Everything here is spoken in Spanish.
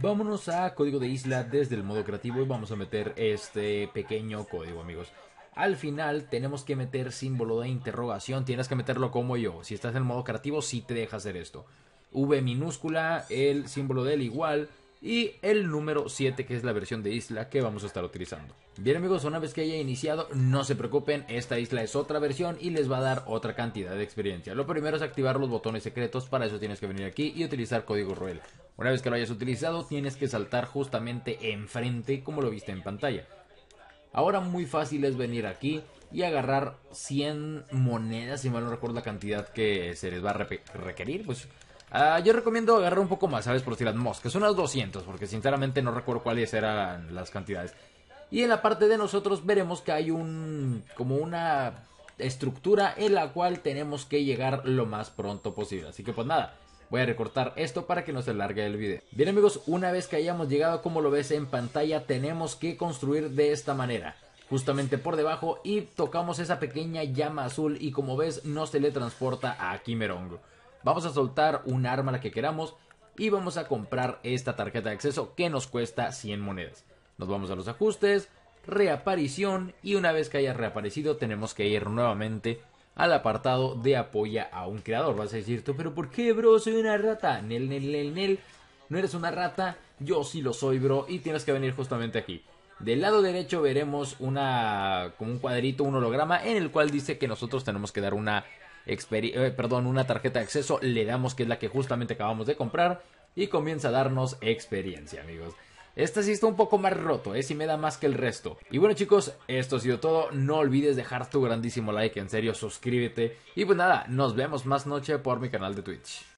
Vámonos a código de isla desde el modo creativo y vamos a meter este pequeño código, amigos. Al final tenemos que meter símbolo de interrogación, tienes que meterlo como yo. Si estás en el modo creativo, sí te deja hacer esto. V minúscula, el símbolo del igual, y el número 7 que es la versión de isla que vamos a estar utilizando. Bien amigos, una vez que haya iniciado, no se preocupen, esta isla es otra versión y les va a dar otra cantidad de experiencia. Lo primero es activar los botones secretos, para eso tienes que venir aquí y utilizar código RUEL. Una vez que lo hayas utilizado, tienes que saltar justamente enfrente como lo viste en pantalla. Ahora muy fácil es venir aquí y agarrar 100 monedas, si mal no recuerdo la cantidad que se les va a requerir, pues Ah, yo recomiendo agarrar un poco más, ¿sabes? Por si las moscas, unas 200, porque sinceramente no recuerdo cuáles eran las cantidades. Y en la parte de nosotros veremos que hay un. como una estructura en la cual tenemos que llegar lo más pronto posible. Así que pues nada, Voy a recortar esto para que no se alargue el video. Bien amigos, una vez que hayamos llegado como lo ves en pantalla, tenemos que construir de esta manera. Justamente por debajo y tocamos esa pequeña llama azul y como ves no se le transporta a Kimerongo. Vamos a soltar un arma la que queramos y vamos a comprar esta tarjeta de acceso que nos cuesta 100 monedas. Nos vamos a los ajustes, reaparición y una vez que haya reaparecido tenemos que ir nuevamente al apartado de apoya a un creador. Vas a decir tú, pero ¿por qué, bro? Soy una rata. Nel, nel, nel, nel. No eres una rata, yo sí lo soy, bro. Y tienes que venir justamente aquí. Del lado derecho veremos una como un cuadrito, un holograma en el cual dice que nosotros tenemos que dar una eh, perdón, una tarjeta de acceso, le damos que es la que justamente acabamos de comprar y comienza a darnos experiencia, amigos. Este sí está un poco más roto, es eh, Si me da más que el resto. Y bueno chicos, esto ha sido todo. No olvides dejar tu grandísimo like, en serio, suscríbete. Y pues nada, nos vemos más noche por mi canal de Twitch.